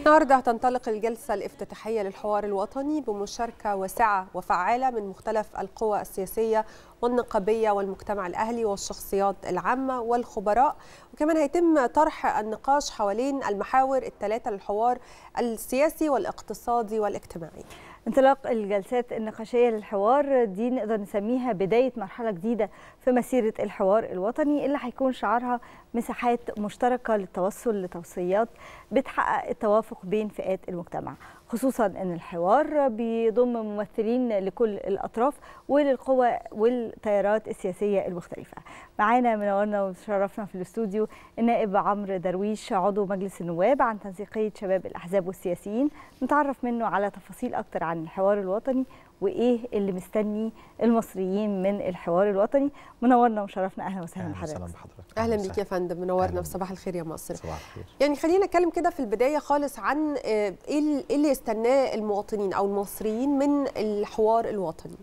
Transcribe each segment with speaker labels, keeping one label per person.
Speaker 1: النهارده هتنطلق الجلسة الافتتاحية للحوار الوطني بمشاركة واسعة وفعالة من مختلف القوى السياسية والنقابية والمجتمع الأهلي والشخصيات العامة والخبراء وكمان هيتم طرح النقاش حوالين المحاور الثلاثة
Speaker 2: للحوار السياسي والاقتصادي والاجتماعي انطلاق الجلسات النقاشية للحوار دي نقدر نسميها بداية مرحلة جديدة في مسيرة الحوار الوطني اللي هيكون شعارها مساحات مشتركة للتوصل لتوصيات بتحقق التوافق بين فئات المجتمع خصوصا أن الحوار بيضم ممثلين لكل الأطراف وللقوى والتيارات السياسية المختلفة معانا منورنا ومشرفنا في الاستوديو النائب عمرو درويش عضو مجلس النواب عن تنسيقية شباب الأحزاب والسياسيين نتعرف منه على تفاصيل أكتر عن الحوار الوطني وايه اللي مستني المصريين من الحوار الوطني منورنا وشرفنا اهلا وسهلا بحضرتك
Speaker 1: اهلا بيك يا فندم منورنا في صباح الخير يا مصر صباح الخير
Speaker 2: يعني خلينا نتكلم كده في البدايه
Speaker 1: خالص عن آه، إيه, ايه اللي يستناه المواطنين او المصريين من الحوار الوطني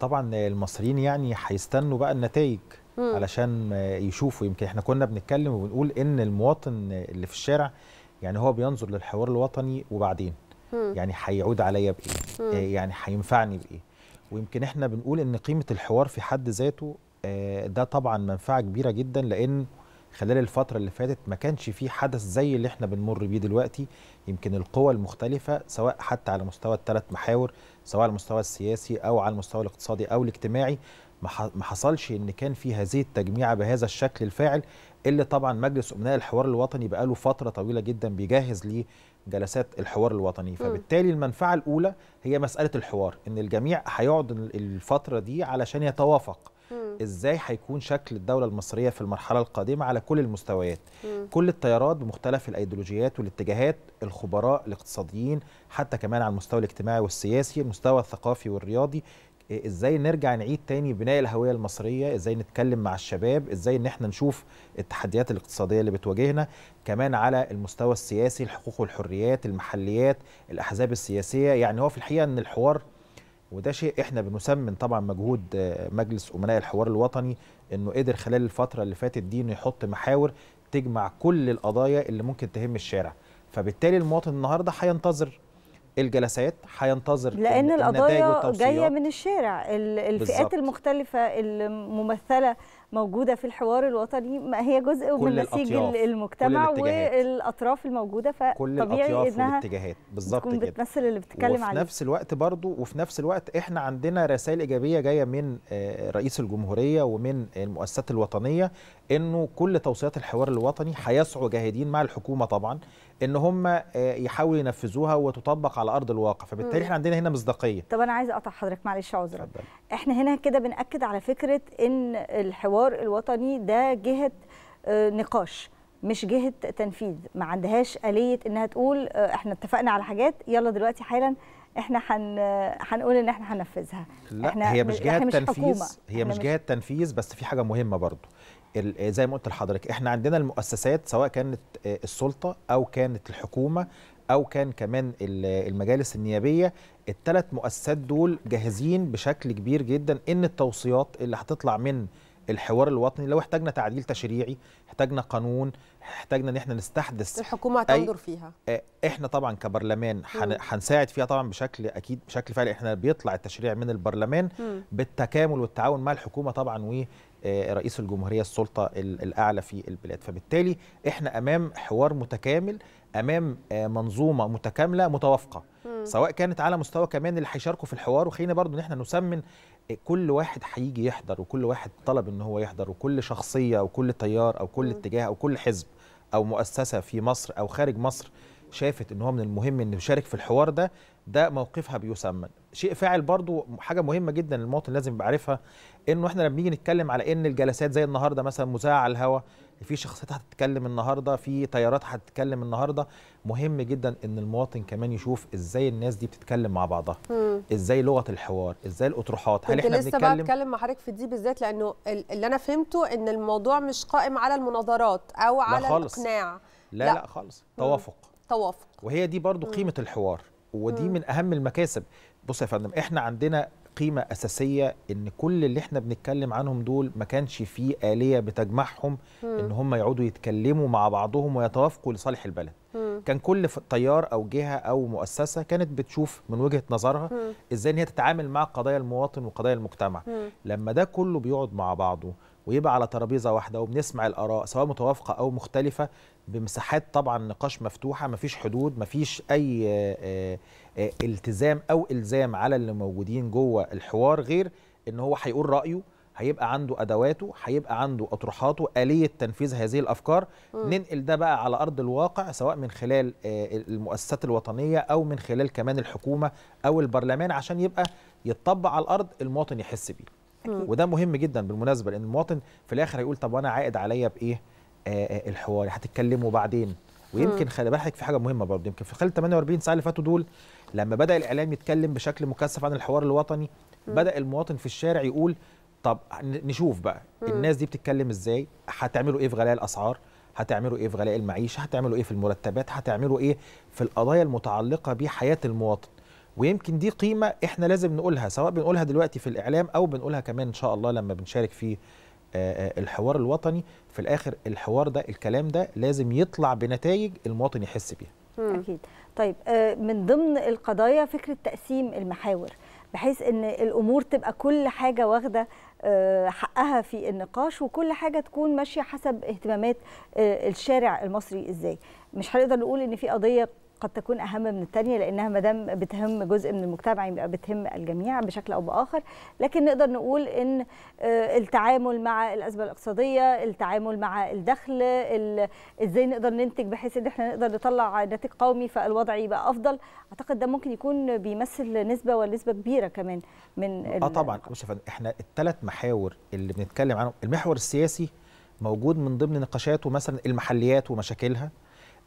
Speaker 3: طبعا المصريين يعني هيستنوا بقى النتائج مم. علشان يشوفوا يمكن احنا كنا بنتكلم وبنقول ان المواطن اللي في الشارع يعني هو بينظر للحوار الوطني وبعدين مم. يعني هيعود عليا بايه مم. آه، يعني هينفعني بايه ويمكن احنا بنقول ان قيمه الحوار في حد ذاته آه، ده طبعا منفعه كبيره جدا لان خلال الفتره اللي فاتت ما كانش في حدث زي اللي احنا بنمر بيه دلوقتي يمكن القوى المختلفه سواء حتى على مستوى الثلاث محاور سواء على المستوى السياسي او على المستوى الاقتصادي او الاجتماعي ما حصلش ان كان في هذه التجميعه بهذا الشكل الفاعل اللي طبعا مجلس امناء الحوار الوطني بقاله فتره طويله جدا بيجهز لجلسات الحوار الوطني فبالتالي المنفعه الاولى هي مساله الحوار ان الجميع هيقعد الفتره دي علشان يتوافق ازاي هيكون شكل الدوله المصريه في المرحله القادمه على كل المستويات مم. كل التيارات بمختلف الايديولوجيات والاتجاهات الخبراء الاقتصاديين حتى كمان على المستوى الاجتماعي والسياسي المستوى الثقافي والرياضي إيه، ازاي نرجع نعيد تاني بناء الهويه المصريه ازاي نتكلم مع الشباب ازاي ان احنا نشوف التحديات الاقتصاديه اللي بتواجهنا كمان على المستوى السياسي الحقوق والحريات المحليات الاحزاب السياسيه يعني هو في الحقيقه ان الحوار وده شيء احنا بنسمن طبعا مجهود آه، مجلس امناء الحوار الوطني انه قدر خلال الفتره اللي فاتت دي انه يحط محاور تجمع كل القضايا اللي ممكن تهم الشارع فبالتالي المواطن النهارده هينتظر الجلسات هينتظر لان القضايا جايه من
Speaker 2: الشارع الفئات بالزبط. المختلفه الممثله موجوده في الحوار الوطني ما هي جزء من نسيج المجتمع كل والاطراف الموجوده فطبيعي كل انها والاتجاهات
Speaker 3: بالظبط كده بتمثل
Speaker 2: اللي بتتكلم عليه وفي نفس
Speaker 3: الوقت برضو وفي نفس الوقت احنا عندنا رسائل ايجابيه جايه من آه، رئيس الجمهوريه ومن المؤسسات الوطنيه انه كل توصيات الحوار الوطني هيسعوا جاهدين مع الحكومه طبعا ان هم آه، يحاولوا ينفذوها وتطبق على ارض الواقع فبالتالي احنا عندنا هنا مصداقيه
Speaker 2: طب انا عايزه اقطع حضرتك معلش عذرا احنا هنا كده بناكد على فكره ان الحوار الوطني ده جهه آه، نقاش مش جهه تنفيذ ما عندهاش اليه انها تقول آه، احنا اتفقنا على حاجات يلا دلوقتي حالا احنا حن... هنقول ان احنا هننفذها لا احنا هي مش جهه تنفيذ هي مش, مش جهه
Speaker 3: تنفيذ بس في حاجه مهمه برضو آه، زي ما قلت لحضرتك احنا عندنا المؤسسات سواء كانت آه، السلطه او كانت الحكومه او كان كمان المجالس النيابيه الثلاث مؤسسات دول جاهزين بشكل كبير جدا ان التوصيات اللي هتطلع من الحوار الوطني لو احتاجنا تعديل تشريعي احتاجنا قانون احتاجنا ان احنا نستحدث الحكومه هتنظر فيها آه، احنا طبعا كبرلمان هنساعد فيها طبعا بشكل اكيد بشكل فعلي احنا بيطلع التشريع من البرلمان م. بالتكامل والتعاون مع الحكومه طبعا آه، رئيس الجمهورية السلطة الأعلى في البلاد فبالتالي إحنا أمام حوار متكامل أمام آه، منظومة متكاملة متوافقة سواء كانت على مستوى كمان اللي هيشاركوا في الحوار وخلينا برضو ان احنا نسمن آه، كل واحد هيجي يحضر وكل واحد طلب ان هو يحضر وكل شخصيه وكل تيار او كل اتجاه او كل حزب او مؤسسه في مصر او خارج مصر شافت ان هو من المهم ان يشارك في الحوار ده ده موقفها بيسمن شيء فاعل برضو حاجه مهمه جدا المواطن لازم يبقى عارفها انه احنا لما بنيجي نتكلم على ان الجلسات زي النهارده مثلا مذاعه على الهواء في شخصيات هتتكلم النهارده في تيارات هتتكلم النهارده مهم جدا ان المواطن كمان يشوف ازاي الناس دي بتتكلم مع بعضها مم. ازاي لغه الحوار ازاي الاطروحات هل احنا لسه بنتكلم بقى بتكلم
Speaker 1: مع حضرتك في دي بالذات لانه اللي انا فهمته ان الموضوع مش قائم على المناظرات او على الاقناع
Speaker 3: لا, لا لا خالص توافق توافق وهي دي برضو مم. قيمه الحوار ودي مم. من اهم المكاسب بص يا فندم احنا عندنا قيمه اساسيه ان كل اللي احنا بنتكلم عنهم دول ما كانش فيه اليه بتجمعهم م. ان هم يقعدوا يتكلموا مع بعضهم ويتوافقوا لصالح البلد م. كان كل طيار او جهه او مؤسسه كانت بتشوف من وجهه نظرها م. ازاي ان هي تتعامل مع قضايا المواطن وقضايا المجتمع م. لما ده كله بيقعد مع بعضه ويبقى على ترابيزه واحده وبنسمع الاراء سواء متوافقه او مختلفه بمساحات طبعا نقاش مفتوحه مفيش حدود مفيش اي آه، آه، آه، التزام او الزام على اللي موجودين جوه الحوار غير ان هو هيقول رايه هيبقى عنده ادواته هيبقى عنده اطروحاته اليه تنفيذ هذه الافكار م. ننقل ده بقى على ارض الواقع سواء من خلال المؤسسات الوطنيه او من خلال كمان الحكومه او البرلمان عشان يبقى يتطبق على الارض المواطن يحس بيه وده مهم جدا بالمناسبه لان المواطن في الاخر هيقول طب وانا عائد عليا بايه آه،, آه الحوار هتتكلموا بعدين ويمكن خلي بالك في حاجه مهمه برضه يمكن في خلال 48 ساعه اللي فاتوا دول لما بدا الاعلام يتكلم بشكل مكثف عن الحوار الوطني بدا المواطن في الشارع يقول طب نشوف بقى الناس دي بتتكلم ازاي هتعملوا ايه في غلاء الاسعار هتعملوا ايه في غلاء المعيشه هتعملوا ايه في المرتبات هتعملوا ايه في القضايا المتعلقه بحياه المواطن ويمكن دي قيمه احنا لازم نقولها سواء بنقولها دلوقتي في الاعلام او بنقولها كمان ان شاء الله لما بنشارك في آه، آه، الحوار الوطني في الاخر الحوار ده الكلام ده لازم يطلع بنتائج المواطن يحس بيها
Speaker 2: اكيد طيب آه، من ضمن القضايا فكره تقسيم المحاور بحيث ان الامور تبقى كل حاجه واخده حقها في النقاش وكل حاجه تكون ماشيه حسب اهتمامات الشارع المصري ازاي مش هنقدر نقول ان في قضيه قد تكون اهم من الثانيه لانها ما دام بتهم جزء من المجتمع يبقى بتهم الجميع بشكل او باخر لكن نقدر نقول ان آه، التعامل مع الازمه الاقتصاديه التعامل مع الدخل ازاي نقدر ننتج بحيث ان احنا نقدر نطلع ناتج قومي فالوضع يبقى افضل اعتقد ده ممكن يكون بيمثل نسبه ونسبه كبيره كمان من اه طبعا
Speaker 3: بص احنا الثلاث محاور اللي بنتكلم عنهم المحور السياسي موجود من ضمن نقاشاته مثلا المحليات ومشاكلها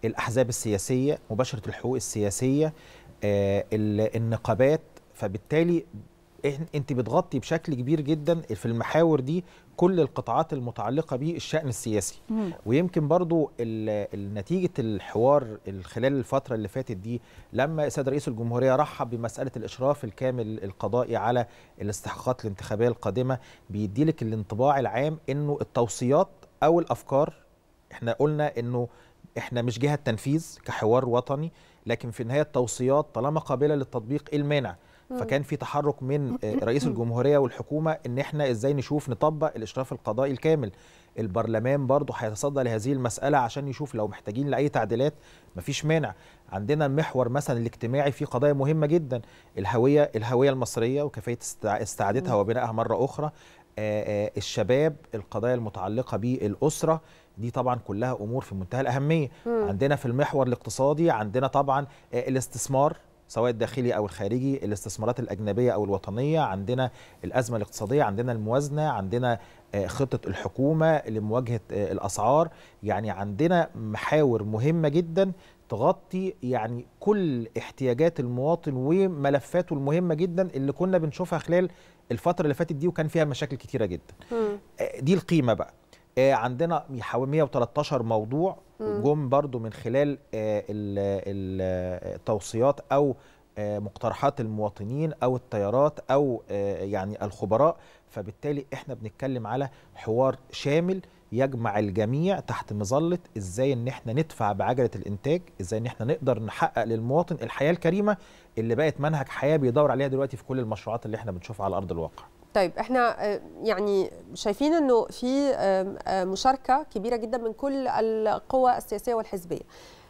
Speaker 3: الاحزاب السياسيه مباشره الحقوق السياسيه آه، النقابات فبالتالي انت بتغطي بشكل كبير جدا في المحاور دي كل القطاعات المتعلقه بالشان السياسي مم. ويمكن برضو نتيجه الحوار خلال الفتره اللي فاتت دي لما السيد رئيس الجمهوريه رحب بمساله الاشراف الكامل القضائي على الاستحقاقات الانتخابيه القادمه بيديلك الانطباع العام انه التوصيات او الافكار احنا قلنا انه احنا مش جهه تنفيذ كحوار وطني لكن في النهايه التوصيات طالما قابله للتطبيق ايه المانع فكان في تحرك من رئيس الجمهوريه والحكومه ان احنا ازاي نشوف نطبق الاشراف القضائي الكامل البرلمان برضه هيتصدى لهذه المساله عشان يشوف لو محتاجين لاي تعديلات مفيش مانع عندنا المحور مثلا الاجتماعي في قضايا مهمه جدا الهويه الهويه المصريه وكيفيه استعادتها وبنائها مره اخرى آه، آه، الشباب القضايا المتعلقه بالاسره دي طبعا كلها امور في منتهى الاهميه مم. عندنا في المحور الاقتصادي عندنا طبعا آه، الاستثمار سواء الداخلي او الخارجي الاستثمارات الاجنبيه او الوطنيه عندنا الازمه الاقتصاديه عندنا الموازنه عندنا خطه الحكومه لمواجهه الاسعار يعني عندنا محاور مهمه جدا تغطي يعني كل احتياجات المواطن وملفاته المهمه جدا اللي كنا بنشوفها خلال الفتره اللي فاتت دي وكان فيها مشاكل كتيره جدا آه، دي القيمه بقى آه، عندنا حوالي 113 موضوع جم برضو من خلال آه، التوصيات او مقترحات المواطنين او التيارات او يعني الخبراء فبالتالي احنا بنتكلم على حوار شامل يجمع الجميع تحت مظله ازاي ان احنا ندفع بعجله الانتاج ازاي ان احنا نقدر نحقق للمواطن الحياه الكريمه اللي بقت منهج حياه بيدور عليها دلوقتي في كل المشروعات اللي احنا بنشوفها على ارض الواقع
Speaker 1: طيب احنا آه، يعني شايفين انه في آه، آه، مشاركه كبيره جدا من كل القوى السياسيه والحزبيه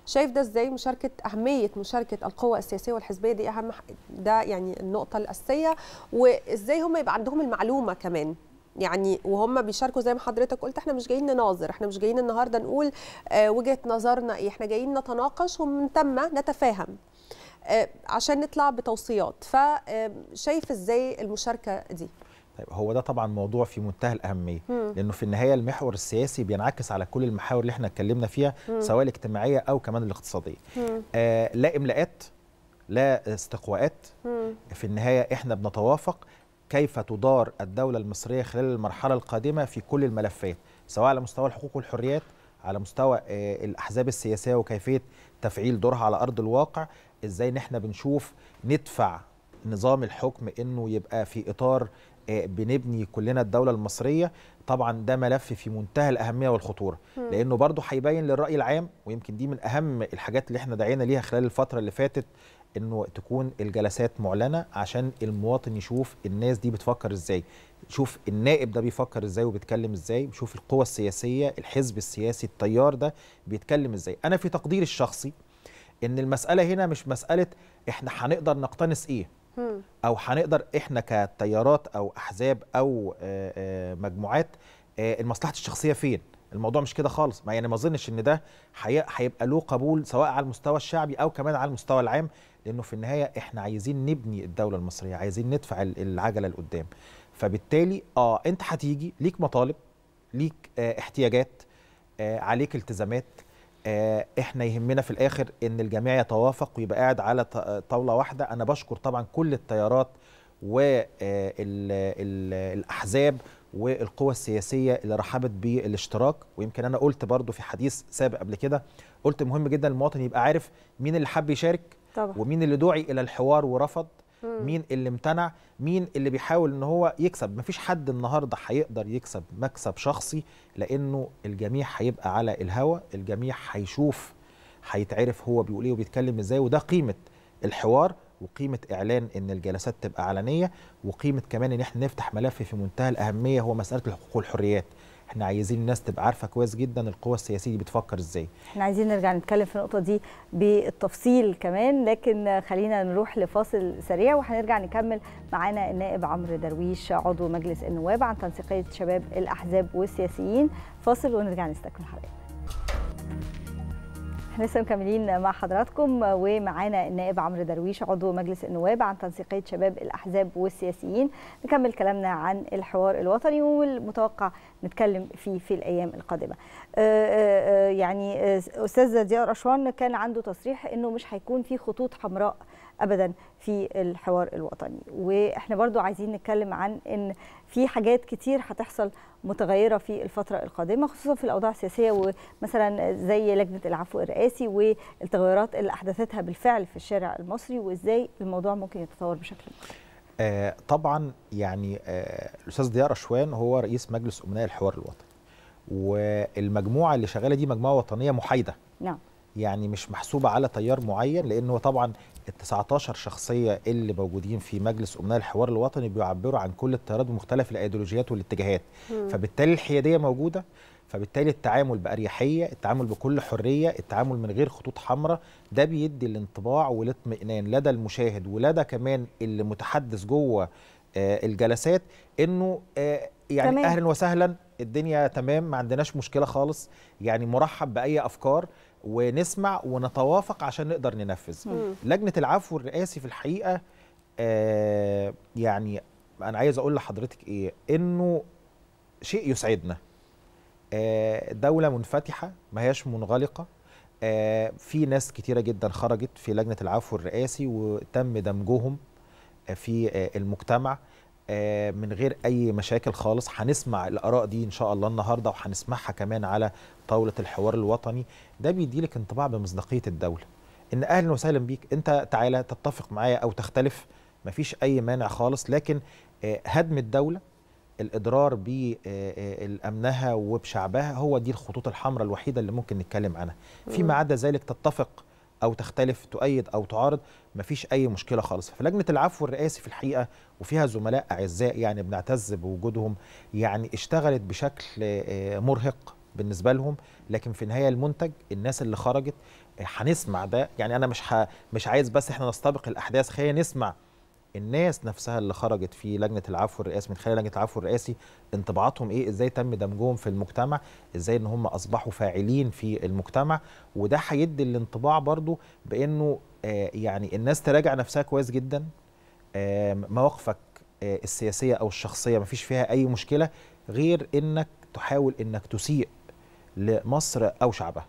Speaker 1: شايف ده ازاي مشاركه اهميه مشاركه القوى السياسيه والحزبيه دي اهم ده يعني النقطه الاساسيه وازاي هم يبقى عندهم المعلومه كمان يعني وهم بيشاركوا زي ما حضرتك قلت احنا مش جايين نناظر احنا مش جايين النهارده نقول وجهه نظرنا ايه احنا جايين نتناقش ومن ثم نتفاهم آه، عشان نطلع بتوصيات فشايف آه، ازاي المشاركه دي
Speaker 3: طيب هو ده طبعا موضوع في منتهى الاهميه مم. لانه في النهايه المحور السياسي بينعكس على كل المحاور اللي احنا اتكلمنا فيها مم. سواء الاجتماعيه او كمان الاقتصاديه آه لا املاءات لا استقواءات مم. في النهايه احنا بنتوافق كيف تدار الدوله المصريه خلال المرحله القادمه في كل الملفات سواء على مستوى الحقوق والحريات على مستوى آه، الاحزاب السياسيه وكيفيه تفعيل دورها على ارض الواقع ازاي ان احنا بنشوف ندفع نظام الحكم انه يبقى في اطار آه، بنبني كلنا الدوله المصريه طبعا ده ملف في منتهى الاهميه والخطوره لانه برضه هيبين للراي العام ويمكن دي من اهم الحاجات اللي احنا دعينا ليها خلال الفتره اللي فاتت انه تكون الجلسات معلنه عشان المواطن يشوف الناس دي بتفكر ازاي شوف النائب ده بيفكر ازاي وبيتكلم ازاي وشوف القوى السياسيه الحزب السياسي التيار ده بيتكلم ازاي انا في تقديري الشخصي ان المساله هنا مش مساله احنا هنقدر نقتنص ايه او هنقدر احنا كتيارات او احزاب او آه، آه، مجموعات آه، المصلحه الشخصيه فين الموضوع مش كده خالص ما يعني ما اظنش ان ده هيبقى له قبول سواء على المستوى الشعبي او كمان على المستوى العام لانه في النهايه احنا عايزين نبني الدوله المصريه عايزين ندفع العجله لقدام فبالتالي اه انت هتيجي ليك مطالب ليك آه احتياجات آه عليك التزامات آه احنا يهمنا في الاخر ان الجميع يتوافق ويبقى قاعد على طاوله واحده انا بشكر طبعا كل التيارات والاحزاب آه، والقوى السياسيه اللي رحبت بالاشتراك ويمكن انا قلت برضو في حديث سابق قبل كده قلت مهم جدا المواطن يبقى عارف مين اللي حب يشارك طبعا. ومين اللي دعي الى الحوار ورفض مم. مين اللي امتنع مين اللي بيحاول ان هو يكسب مفيش حد النهارده هيقدر يكسب مكسب شخصي لانه الجميع هيبقى على الهوا الجميع هيشوف هيتعرف هو بيقول ايه وبيتكلم ازاي وده قيمه الحوار وقيمه اعلان ان الجلسات تبقى علنيه وقيمه كمان ان احنا نفتح ملف في منتهى الاهميه هو مساله الحقوق والحريات احنا عايزين الناس تبقى عارفه كويس جدا القوى السياسيه دي بتفكر ازاي
Speaker 2: احنا عايزين نرجع نتكلم في النقطه دي بالتفصيل كمان لكن خلينا نروح لفاصل سريع وهنرجع نكمل معانا النائب عمرو درويش عضو مجلس النواب عن تنسيقيه شباب الاحزاب والسياسيين فاصل ونرجع نستكمل حلقتنا احنا لسه مكملين مع حضراتكم ومعانا النائب عمرو درويش عضو مجلس النواب عن تنسيقيه شباب الاحزاب والسياسيين نكمل كلامنا عن الحوار الوطني والمتوقع نتكلم فيه في الايام القادمه آه، آه، آه، يعني استاذ ضياء رشوان كان عنده تصريح انه مش هيكون في خطوط حمراء ابدا في الحوار الوطني واحنا برضو عايزين نتكلم عن ان في حاجات كتير هتحصل متغيره في الفتره القادمه خصوصا في الاوضاع السياسيه ومثلا زي لجنه العفو الرئاسي والتغيرات اللي احدثتها بالفعل في الشارع المصري وازاي الموضوع ممكن يتطور بشكل
Speaker 3: آه طبعا يعني آه الاستاذ ضياء رشوان هو رئيس مجلس امناء الحوار الوطني والمجموعه اللي شغاله دي مجموعه وطنيه محايده نعم يعني مش محسوبه على تيار معين لانه طبعا ال 19 شخصيه اللي موجودين في مجلس امناء الحوار الوطني بيعبروا عن كل التيارات بمختلف الايديولوجيات والاتجاهات مم. فبالتالي الحياديه موجوده فبالتالي التعامل بأريحية التعامل بكل حرية التعامل من غير خطوط حمراء ده بيدي الانطباع والاطمئنان لدى المشاهد ولدى كمان اللي متحدث جوه آه، الجلسات انه آه، يعني تمام. اهلا وسهلا الدنيا تمام ما عندناش مشكله خالص يعني مرحب باي افكار ونسمع ونتوافق عشان نقدر ننفذ مم. لجنه العفو الرئاسي في الحقيقه آه يعني انا عايز اقول لحضرتك ايه انه شيء يسعدنا آه دوله منفتحه ما هياش منغلقه آه في ناس كتيره جدا خرجت في لجنه العفو الرئاسي وتم دمجهم آه، في آه، المجتمع آه، من غير اي مشاكل خالص هنسمع الاراء دي ان شاء الله النهارده وهنسمعها كمان على طاوله الحوار الوطني ده بيديلك انطباع بمصداقيه الدوله ان اهلا وسهلا بيك انت تعالى تتفق معايا او تختلف مفيش اي مانع خالص لكن آه، هدم الدوله الاضرار بامنها آه، وبشعبها هو دي الخطوط الحمراء الوحيده اللي ممكن نتكلم عنها فيما عدا ذلك تتفق او تختلف تؤيد او تعارض مفيش اي مشكله خالص فلجنه العفو الرئاسي في الحقيقه وفيها زملاء اعزاء يعني بنعتز بوجودهم يعني اشتغلت بشكل آه، مرهق بالنسبه لهم لكن في النهايه المنتج الناس اللي خرجت آه، هنسمع ده يعني انا مش مش عايز بس احنا نستبق الاحداث خلينا نسمع الناس نفسها اللي خرجت في لجنه العفو الرئاسي من خلال لجنه العفو الرئاسي انطباعاتهم ايه ازاي تم دمجهم في المجتمع ازاي ان هم اصبحوا فاعلين في المجتمع وده هيدي الانطباع برضو بانه آه يعني الناس تراجع نفسها كويس جدا آه مواقفك آه السياسيه او الشخصيه ما فيش فيها اي مشكله غير انك تحاول انك تسيء لمصر او شعبها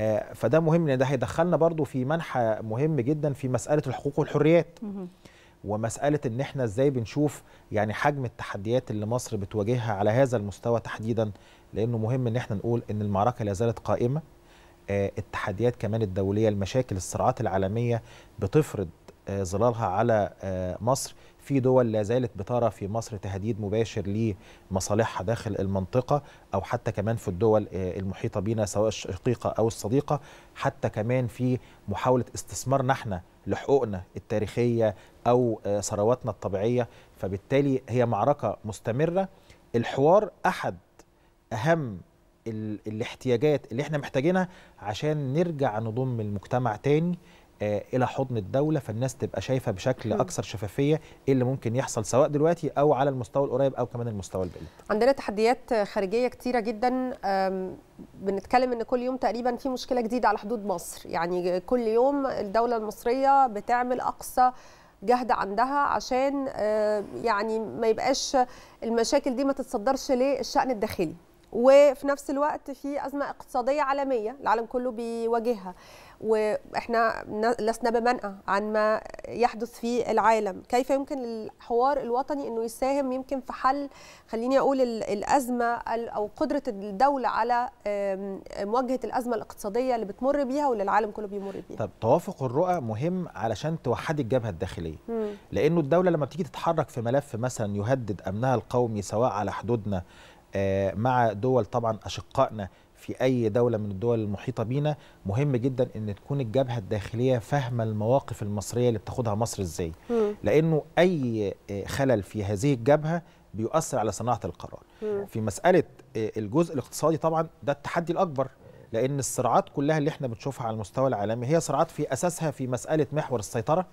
Speaker 3: آه فده مهم لان ده هيدخلنا برضو في منحى مهم جدا في مساله الحقوق والحريات ومساله ان احنا ازاي بنشوف يعني حجم التحديات اللي مصر بتواجهها على هذا المستوى تحديدا لانه مهم ان احنا نقول ان المعركه لا زالت قائمه آه، التحديات كمان الدوليه المشاكل الصراعات العالميه بتفرض آه، ظلالها على آه، مصر في دول لا زالت بترى في مصر تهديد مباشر لمصالحها داخل المنطقه او حتى كمان في الدول المحيطه بينا سواء الشقيقه او الصديقه حتى كمان في محاوله استثمارنا احنا لحقوقنا التاريخيه او آه، ثرواتنا الطبيعيه فبالتالي هي معركه مستمره الحوار احد اهم الاحتياجات اللي احنا محتاجينها عشان نرجع نضم المجتمع تاني آه، الى حضن الدوله فالناس تبقى شايفه بشكل اكثر شفافيه ايه اللي ممكن يحصل سواء دلوقتي او على المستوى القريب او كمان المستوى البعيد.
Speaker 1: عندنا تحديات خارجيه كتيره جدا بنتكلم ان كل يوم تقريبا في مشكله جديده على حدود مصر يعني كل يوم الدوله المصريه بتعمل اقصى جهد عندها عشان يعني ما يبقاش المشاكل دي ما تتصدرش للشأن الداخلي وفي نفس الوقت في أزمة اقتصادية عالمية العالم كله بيواجهها واحنا لسنا بمنأى عن ما يحدث في العالم كيف يمكن الحوار الوطني انه يساهم يمكن في حل خليني اقول الازمه او قدره الدوله على مواجهه الازمه الاقتصاديه اللي بتمر بيها واللي العالم كله بيمر
Speaker 3: بيها طب توافق الرؤى مهم علشان توحدي الجبهه الداخليه مم. لانه الدوله لما بتيجي تتحرك في ملف مثلا يهدد امنها القومي سواء على حدودنا آه، مع دول طبعا اشقائنا في أي دولة من الدول المحيطة بينا مهم جدا أن تكون الجبهة الداخلية فاهمة المواقف المصرية اللي بتاخدها مصر إزاي مم. لأنه أي آه، خلل في هذه الجبهة بيؤثر على صناعة القرار مم. في مسألة آه، الجزء الاقتصادي طبعا ده التحدي الأكبر لأن الصراعات كلها اللي احنا بنشوفها على المستوى العالمي هي صراعات في أساسها في مسألة محور السيطرة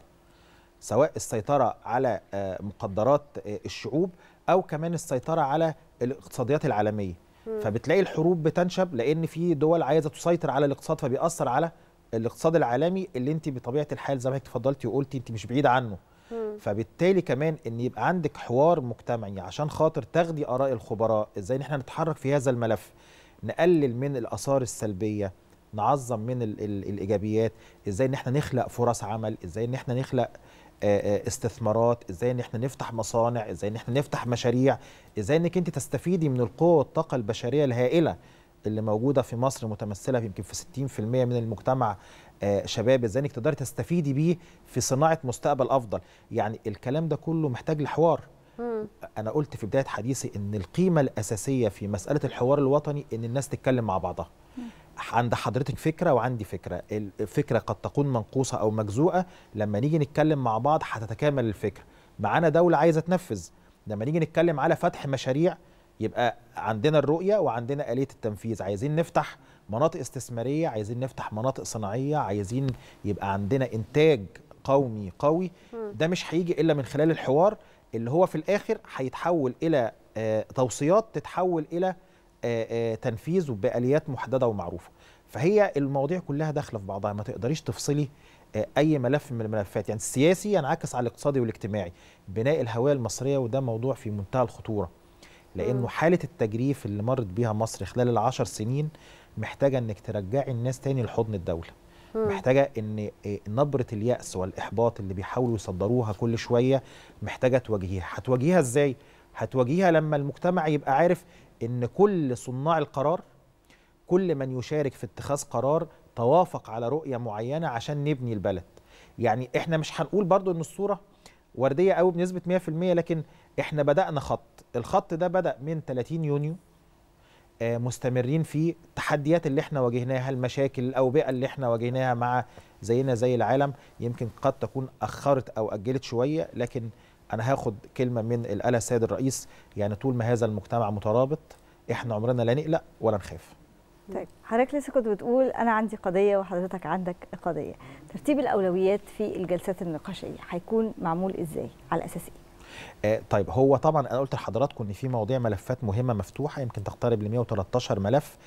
Speaker 3: سواء السيطرة على آه، مقدرات الشعوب أو كمان السيطرة على الاقتصاديات العالمية فبتلاقي الحروب بتنشب لان في دول عايزه تسيطر على الاقتصاد فبيأثر على الاقتصاد العالمي اللي انت بطبيعه الحال زي ما اتفضلتي وقلتي انت مش بعيد عنه فبالتالي كمان ان يبقى عندك حوار مجتمعي عشان خاطر تاخدي اراء الخبراء ازاي ان احنا نتحرك في هذا الملف نقلل من الاثار السلبيه نعظم من الايجابيات ازاي ان احنا نخلق فرص عمل ازاي ان احنا نخلق آه، آه، استثمارات ازاي ان احنا نفتح مصانع ازاي ان احنا نفتح مشاريع ازاي انك انت تستفيدي من القوه والطاقه البشريه الهائله اللي موجوده في مصر متمثله يمكن في 60% من المجتمع آه، شباب ازاي انك تقدري تستفيدي بيه في صناعه مستقبل افضل يعني الكلام ده كله محتاج لحوار انا قلت في بدايه حديثي ان القيمه الاساسيه في مساله الحوار الوطني ان الناس تتكلم مع بعضها عند حضرتك فكره وعندي فكره الفكره قد تكون منقوصه او مجزوءه لما نيجي نتكلم مع بعض هتتكامل الفكره معانا دوله عايزه تنفذ لما نيجي نتكلم على فتح مشاريع يبقى عندنا الرؤيه وعندنا اليه التنفيذ عايزين نفتح مناطق استثماريه عايزين نفتح مناطق صناعيه عايزين يبقى عندنا انتاج قومي قوي ده مش هيجي الا من خلال الحوار اللي هو في الاخر هيتحول الى آه، توصيات تتحول الى آه، آه، تنفيذ وبآليات محددة ومعروفة فهي المواضيع كلها داخلة في بعضها ما تقدريش تفصلي آه، اي ملف من الملفات يعني السياسي ينعكس على الاقتصادي والاجتماعي بناء الهويه المصريه وده موضوع في منتهى الخطوره لانه حاله التجريف اللي مرت بيها مصر خلال العشر سنين محتاجه انك ترجعي الناس تاني لحضن الدوله محتاجه ان نبره الياس والاحباط اللي بيحاولوا يصدروها كل شويه محتاجه تواجهيها هتواجهيها ازاي هتواجهيها لما المجتمع يبقى عارف ان كل صناع القرار كل من يشارك في اتخاذ قرار توافق على رؤيه معينه عشان نبني البلد يعني احنا مش هنقول برضو ان الصوره ورديه قوي بنسبه 100% لكن احنا بدانا خط الخط ده بدا من 30 يونيو آه، مستمرين في التحديات اللي احنا واجهناها المشاكل الاوبئه اللي احنا واجهناها مع زينا زي العالم يمكن قد تكون اخرت او اجلت شويه لكن انا هاخد كلمه من الاله السيد الرئيس يعني طول ما هذا المجتمع مترابط احنا عمرنا لا نقلق ولا نخاف
Speaker 2: طيب حضرتك لسه كنت بتقول انا عندي قضيه وحضرتك عندك قضيه ترتيب الاولويات في الجلسات النقاشيه هيكون معمول ازاي على اساس
Speaker 3: ايه آه، طيب هو طبعا انا قلت لحضراتكم ان في مواضيع ملفات مهمه مفتوحه يمكن تقترب ل 113 ملف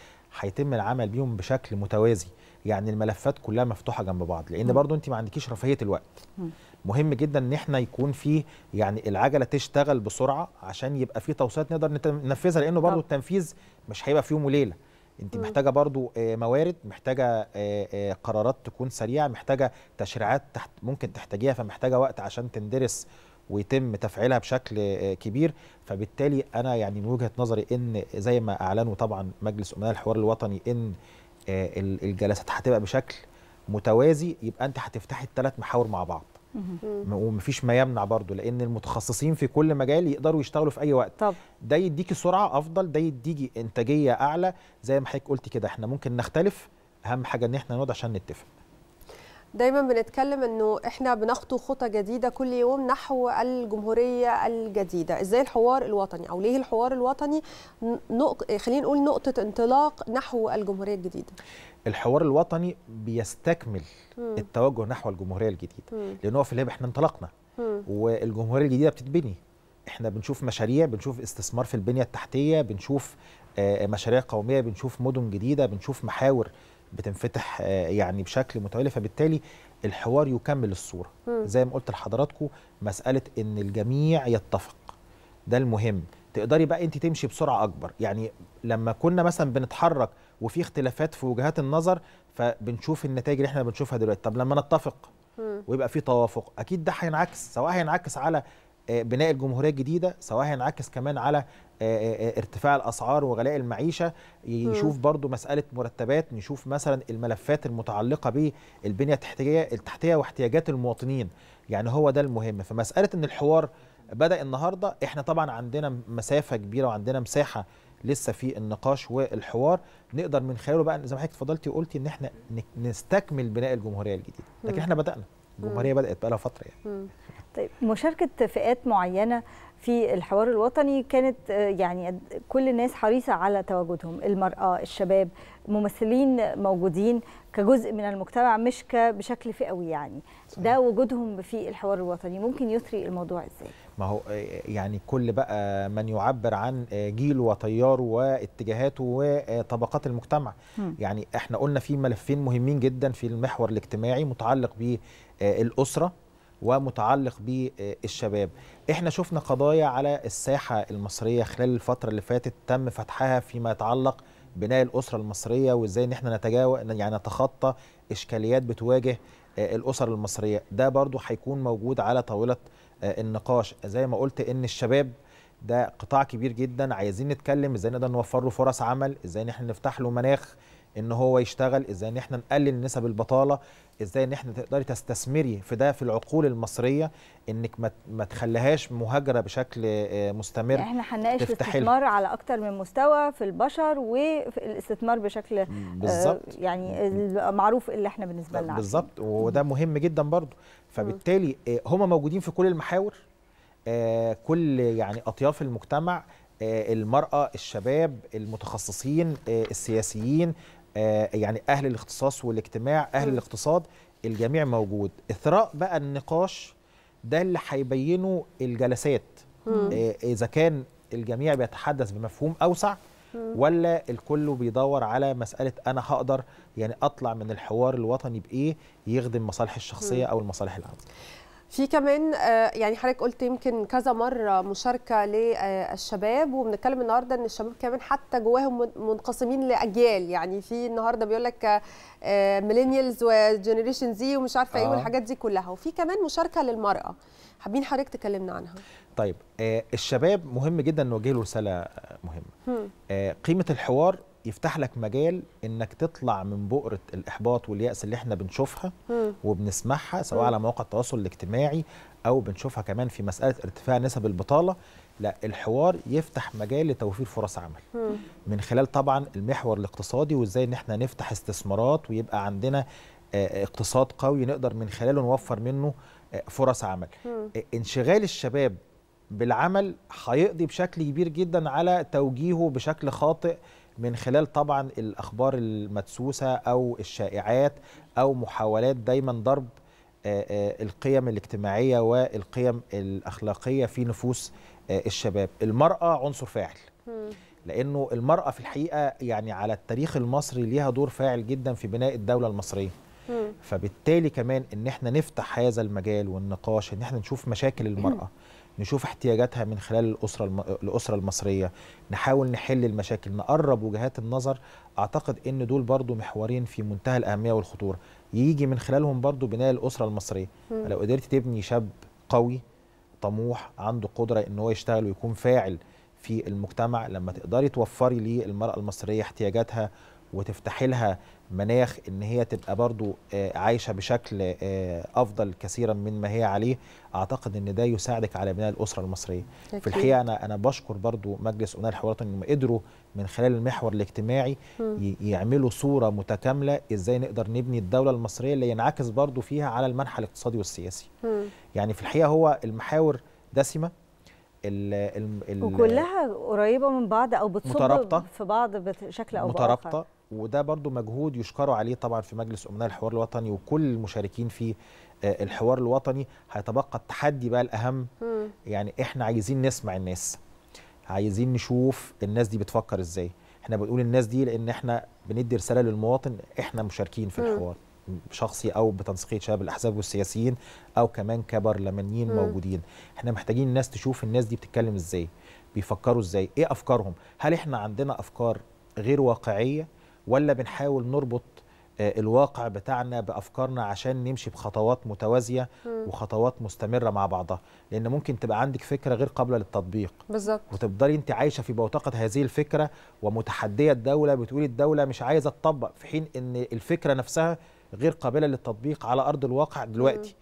Speaker 3: هيتم العمل بيهم بشكل متوازي يعني الملفات كلها مفتوحه جنب بعض لان برضو انت ما عندكيش رفاهيه الوقت م. مهم جدا ان احنا يكون فيه يعني العجله تشتغل بسرعه عشان يبقى فيه توصيات نقدر ننفذها لانه برضو آه. التنفيذ مش هيبقى في يوم وليله انت محتاجه برضو آه، موارد محتاجه آه، قرارات تكون سريعه محتاجه تشريعات تحت ممكن تحتاجيها فمحتاجه وقت عشان تندرس ويتم تفعيلها بشكل كبير فبالتالي انا يعني من وجهه نظري ان زي ما اعلنوا طبعا مجلس امناء الحوار الوطني ان الجلسات هتبقى بشكل متوازي يبقى انت هتفتحي الثلاث محاور مع بعض ومفيش ما يمنع برضه لان المتخصصين في كل مجال يقدروا يشتغلوا في اي وقت طب. ده يديكي سرعه افضل ده يديكي انتاجيه اعلى زي ما حضرتك قلتي كده احنا ممكن نختلف اهم حاجه ان احنا نقعد عشان نتفق
Speaker 1: دايما بنتكلم انه احنا بنخطو خطى جديده كل يوم نحو الجمهوريه الجديده ازاي الحوار الوطني او ليه الحوار الوطني نق... خلينا نقول نقطه انطلاق نحو الجمهوريه الجديده
Speaker 3: الحوار الوطني بيستكمل م. التوجه نحو الجمهوريه الجديده لان هو في اللي احنا انطلقنا م. والجمهوريه الجديده بتتبني احنا بنشوف مشاريع بنشوف استثمار في البنيه التحتيه بنشوف آه، مشاريع قوميه بنشوف مدن جديده بنشوف محاور بتنفتح آه، يعني بشكل متوالي فبالتالي الحوار يكمل الصوره م. زي ما قلت لحضراتكم مساله ان الجميع يتفق ده المهم تقدري بقى انت تمشي بسرعه اكبر يعني لما كنا مثلا بنتحرك وفي اختلافات في وجهات النظر فبنشوف النتائج اللي احنا بنشوفها دلوقتي طب لما نتفق ويبقى في توافق اكيد ده هينعكس سواء هينعكس على آه، بناء الجمهوريه الجديده سواء هينعكس كمان على آه، آه، ارتفاع الاسعار وغلاء المعيشه يشوف برضو مساله مرتبات نشوف مثلا الملفات المتعلقه بالبنيه التحتيه التحتيه واحتياجات المواطنين يعني هو ده المهم فمساله ان الحوار بدا النهارده احنا طبعا عندنا مسافه كبيره وعندنا مساحه لسه في النقاش والحوار نقدر من خلاله بقى زي ما حضرتك اتفضلتي وقلتي ان احنا نستكمل بناء الجمهوريه الجديده لكن احنا بدانا الجمهوريه بدات بقى لها فتره
Speaker 2: يعني مم. طيب مشاركه فئات معينه في الحوار الوطني كانت آه، يعني كل الناس حريصه على تواجدهم المراه الشباب ممثلين موجودين كجزء من المجتمع مش بشكل فئوي يعني صحيح. ده وجودهم في الحوار الوطني ممكن يثري الموضوع ازاي
Speaker 3: ما هو آه، آه، يعني كل بقى من يعبر عن جيله وتياره واتجاهاته وطبقات المجتمع م. يعني احنا قلنا في ملفين مهمين جدا في المحور الاجتماعي متعلق آه، الاسره ومتعلق بالشباب احنا شفنا قضايا على الساحه المصريه خلال الفتره اللي فاتت تم فتحها فيما يتعلق بناء الاسره المصريه وازاي ان احنا نتجاوز يعني نتخطى اشكاليات بتواجه آه، الاسر المصريه ده برضو هيكون موجود على طاوله آه، النقاش زي ما قلت ان الشباب ده قطاع كبير جدا عايزين نتكلم ازاي نقدر نوفر له فرص عمل ازاي ان احنا نفتح له مناخ ان هو يشتغل ازاي ان احنا نقلل نسب البطاله ازاي ان احنا تقدري تستثمري في ده في العقول المصريه انك ما ما تخليهاش مهاجره بشكل آه، مستمر يعني
Speaker 2: احنا هنناقش الاستثمار على اكتر من مستوى في البشر وفي الاستثمار بشكل آه، بالظبط آه يعني المعروف اللي احنا بالنسبه لنا بالظبط
Speaker 3: وده مهم جدا برضو فبالتالي آه، هم موجودين في كل المحاور آه كل يعني اطياف المجتمع المرأة الشباب المتخصصين السياسيين آه، يعني اهل الاختصاص والاجتماع اهل الاقتصاد الجميع موجود اثراء بقى النقاش ده اللي هيبينه الجلسات آه، اذا كان الجميع بيتحدث بمفهوم اوسع ولا الكل بيدور على مساله انا هقدر يعني اطلع من الحوار الوطني بايه يخدم مصالحي الشخصيه او المصالح العامه
Speaker 1: في كمان آه، يعني حضرتك قلت يمكن كذا مره مشاركه للشباب وبنتكلم النهارده ان الشباب كمان حتى جواهم منقسمين لاجيال يعني في النهارده بيقول لك ميلينيالز وجنريشن زي ومش عارفه إيه آه. ايه والحاجات دي كلها وفي كمان مشاركه للمراه حابين حضرتك تكلمنا عنها
Speaker 3: طيب آه، الشباب مهم جدا نوجه له رساله مهمه آه، قيمه الحوار يفتح لك مجال انك تطلع من بؤره الاحباط والياس اللي احنا بنشوفها م. وبنسمعها سواء م. على مواقع التواصل الاجتماعي او بنشوفها كمان في مساله ارتفاع نسب البطاله لا الحوار يفتح مجال لتوفير فرص عمل م. من خلال طبعا المحور الاقتصادي وازاي ان احنا نفتح استثمارات ويبقى عندنا آه، اقتصاد قوي نقدر من خلاله نوفر منه آه، فرص عمل آه، انشغال الشباب بالعمل هيقضي بشكل كبير جدا على توجيهه بشكل خاطئ من خلال طبعا الأخبار المدسوسة أو الشائعات أو محاولات دايما ضرب آه، آه، القيم الاجتماعية والقيم الأخلاقية في نفوس آه، الشباب المرأة عنصر فاعل لأنه المرأة في الحقيقة يعني على التاريخ المصري ليها دور فاعل جدا في بناء الدولة المصرية فبالتالي كمان ان احنا نفتح هذا المجال والنقاش ان احنا نشوف مشاكل المراه نشوف احتياجاتها من خلال الاسره الم... الاسره المصريه نحاول نحل المشاكل نقرب وجهات النظر اعتقد ان دول برضو محورين في منتهى الاهميه والخطوره يجي من خلالهم برضو بناء الاسره المصريه م. لو قدرت تبني شاب قوي طموح عنده قدره ان هو يشتغل ويكون فاعل في المجتمع لما تقدري توفري للمراه المصريه احتياجاتها وتفتحي لها مناخ ان هي تبقى برضو آه، عايشه بشكل آه، افضل كثيرا من ما هي عليه اعتقد ان ده يساعدك على بناء الاسره المصريه أكيد. في الحقيقه انا انا بشكر برضو مجلس امناء الحوارات انهم قدروا من خلال المحور الاجتماعي م. يعملوا صوره متكامله ازاي نقدر نبني الدوله المصريه اللي ينعكس برضو فيها على المنحى الاقتصادي والسياسي م. يعني في الحقيقه هو المحاور دسمه ال ال وكلها
Speaker 2: قريبه من بعض او بتصب في بعض بشكل او باخر مترابطه
Speaker 3: وده برضو مجهود يشكروا عليه طبعا في مجلس امناء الحوار الوطني وكل المشاركين في آه، الحوار الوطني هيتبقى التحدي بقى الاهم يعني احنا عايزين نسمع الناس عايزين نشوف الناس دي بتفكر ازاي احنا بنقول الناس دي لان احنا بندي رساله للمواطن احنا مشاركين في الحوار شخصي او بتنسيقيه شباب الاحزاب والسياسيين او كمان كبرلمانيين موجودين احنا محتاجين الناس تشوف الناس دي بتتكلم ازاي بيفكروا ازاي ايه افكارهم هل احنا عندنا افكار غير واقعيه ولا بنحاول نربط آه، الواقع بتاعنا بافكارنا عشان نمشي بخطوات متوازيه وخطوات مستمره مع بعضها لان ممكن تبقى عندك فكره غير قابله للتطبيق بالظبط وتفضلي انت عايشه في بوتقه هذه الفكره ومتحديه الدوله بتقول الدوله مش عايزه تطبق في حين ان الفكره نفسها غير قابله للتطبيق على ارض الواقع دلوقتي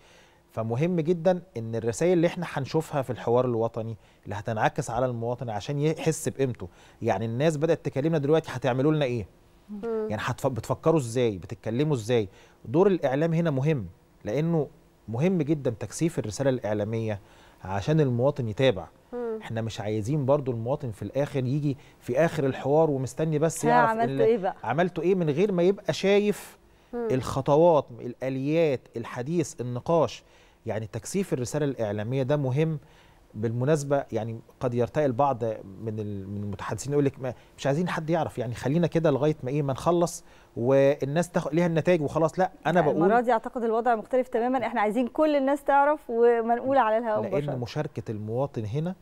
Speaker 3: فمهم جدا ان الرسائل اللي احنا هنشوفها في الحوار الوطني اللي هتنعكس على المواطن عشان يحس بقيمته يعني الناس بدات تكلمنا دلوقتي هتعملوا لنا ايه يعني بتفكروا ازاي بتتكلموا ازاي دور الاعلام هنا مهم لانه مهم جدا تكثيف الرساله الاعلاميه عشان المواطن يتابع احنا مش عايزين برضو المواطن في الاخر يجي في اخر الحوار ومستني بس يعرف عملته ايه بقى عملته ايه من غير ما يبقى شايف مم. الخطوات الاليات الحديث النقاش يعني تكثيف الرساله الاعلاميه ده مهم بالمناسبه يعني قد يرتقي البعض من من المتحدثين يقول لك مش عايزين حد يعرف يعني خلينا كده لغايه ما ايه ما نخلص والناس تاخد ليها النتائج وخلاص لا انا بقول المره دي
Speaker 2: اعتقد الوضع مختلف تماما احنا عايزين كل الناس تعرف وما نقول على الهواء لان
Speaker 3: مشاركه المواطن هنا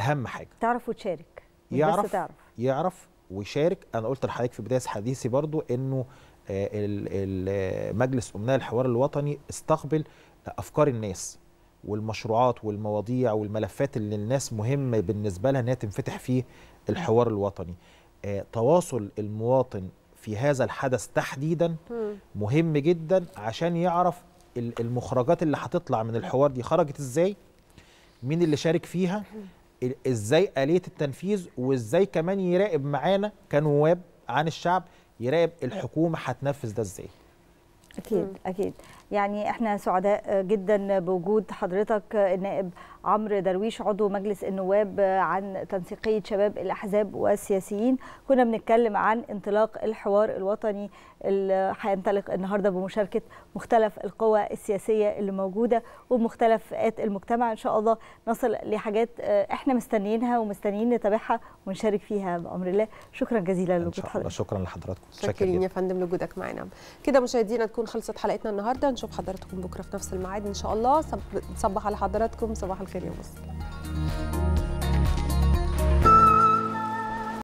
Speaker 3: اهم حاجه
Speaker 2: تعرف وتشارك يعرف بس تعرف
Speaker 3: يعرف ويشارك انا قلت لحضرتك في بدايه حديثي برضو انه آه، مجلس امناء الحوار الوطني استقبل افكار الناس والمشروعات والمواضيع والملفات اللي الناس مهمه بالنسبه لها انها تنفتح فيه الحوار الوطني آه، تواصل المواطن في هذا الحدث تحديدا مهم جدا عشان يعرف المخرجات اللي هتطلع من الحوار دي خرجت ازاي مين اللي شارك فيها ازاي آلية التنفيذ وازاي كمان يراقب معانا كنواب عن الشعب يراقب الحكومة هتنفذ ده ازاي
Speaker 2: أكيد أكيد يعني احنا سعداء جدا بوجود حضرتك النائب عمرو درويش عضو مجلس النواب عن تنسيقية شباب الأحزاب والسياسيين كنا بنتكلم عن انطلاق الحوار الوطني اللي هينطلق النهاردة بمشاركة مختلف القوى السياسية اللي موجودة ومختلف فئات المجتمع إن شاء الله نصل لحاجات آه، احنا مستنيينها ومستنيين نتابعها ونشارك فيها بأمر الله شكرا جزيلا لوجود حضرتك
Speaker 3: شكرا لحضراتكم شاكرين يا
Speaker 2: فندم لوجودك معنا كده مشاهدينا تكون خلصت حلقتنا النهارده نشوف حضراتكم بكره في نفس
Speaker 1: الميعاد ان شاء الله صبح على حضراتكم صباح الخير you.